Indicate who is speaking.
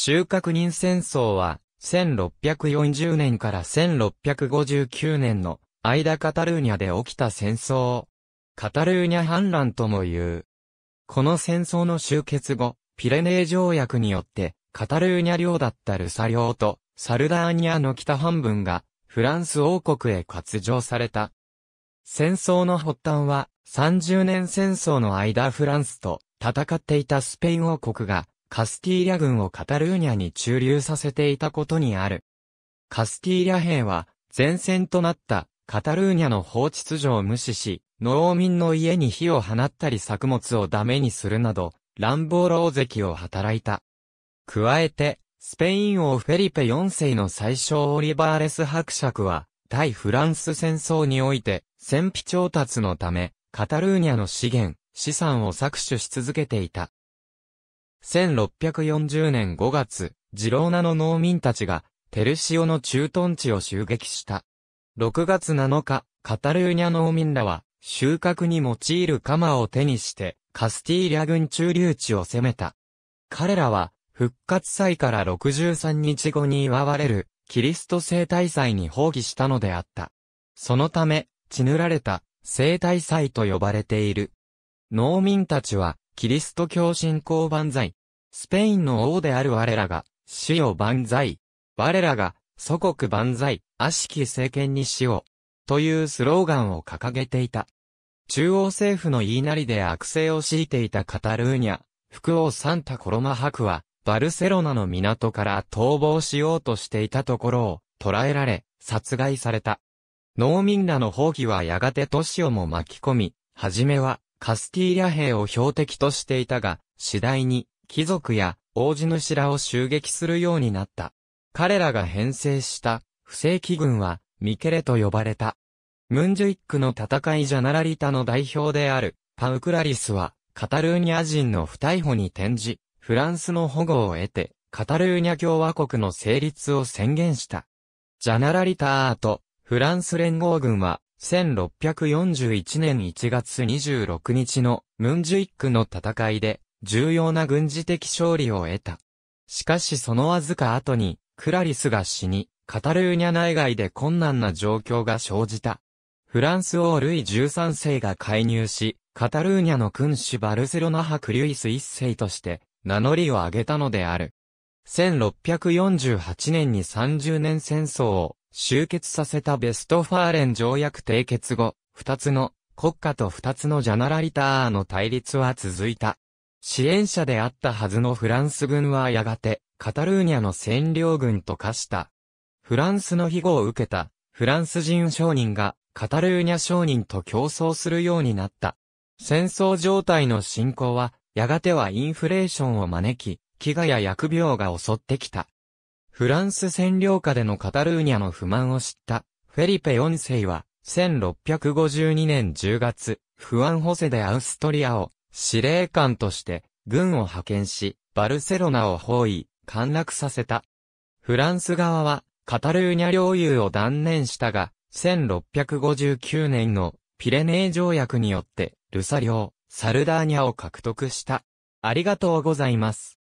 Speaker 1: 収穫人戦争は、1640年から1659年の間カタルーニャで起きた戦争。カタルーニャ反乱とも言う。この戦争の終結後、ピレネー条約によって、カタルーニャ領だったルサ領とサルダーニャの北半分がフランス王国へ割譲された。戦争の発端は30年戦争の間フランスと戦っていたスペイン王国がカスティーリャ軍をカタルーニャに駐留させていたことにある。カスティーリャ兵は、前線となったカタルーニャの法秩序を無視し、農民の家に火を放ったり作物をダメにするなど、乱暴狼藉を働いた。加えて、スペイン王フェリペ4世の最小オリバーレス伯爵は、対フランス戦争において、戦費調達のため、カタルーニャの資源、資産を搾取し続けていた。1640年5月、ジローナの農民たちが、テルシオの駐屯地を襲撃した。6月7日、カタルーニャ農民らは、収穫に用いる鎌を手にして、カスティーリャ軍中流地を攻めた。彼らは、復活祭から63日後に祝われる、キリスト生体祭に放棄したのであった。そのため、血塗られた、生体祭と呼ばれている。農民たちは、キリスト教信仰万歳、スペインの王である我らが、死よ万歳。我らが、祖国万歳、悪しき政権にしよう。というスローガンを掲げていた。中央政府の言いなりで悪性を強いていたカタルーニャ、副王サンタコロマ博は、バルセロナの港から逃亡しようとしていたところを、捕らえられ、殺害された。農民らの放棄はやがて都市をも巻き込み、はじめは、カスティーリャ兵を標的としていたが、次第に、貴族や王子主らを襲撃するようになった。彼らが編成した不正規軍はミケレと呼ばれた。ムンジュイックの戦いジャナラリタの代表であるパウクラリスはカタルーニャ人の不逮捕に転じ、フランスの保護を得てカタルーニャ共和国の成立を宣言した。ジャナラリタアート、フランス連合軍は1641年1月26日のムンジュイックの戦いで重要な軍事的勝利を得た。しかしそのわずか後に、クラリスが死に、カタルーニャ内外で困難な状況が生じた。フランス王ルイ13世が介入し、カタルーニャの君主バルセロナクリュイス1世として名乗りを上げたのである。1648年に30年戦争を終結させたベストファーレン条約締結後、二つの国家と二つのジャナラリターの対立は続いた。支援者であったはずのフランス軍はやがて、カタルーニャの占領軍と化した。フランスの庇護を受けた、フランス人商人が、カタルーニャ商人と競争するようになった。戦争状態の進行は、やがてはインフレーションを招き、飢餓や疫病が襲ってきた。フランス占領下でのカタルーニャの不満を知った、フェリペ4世は、1652年10月、フアン・ホセでアウストリアを司令官として軍を派遣し、バルセロナを包囲、陥落させた。フランス側は、カタルーニャ領有を断念したが、1659年のピレネー条約によって、ルサ領、サルダーニャを獲得した。ありがとうございます。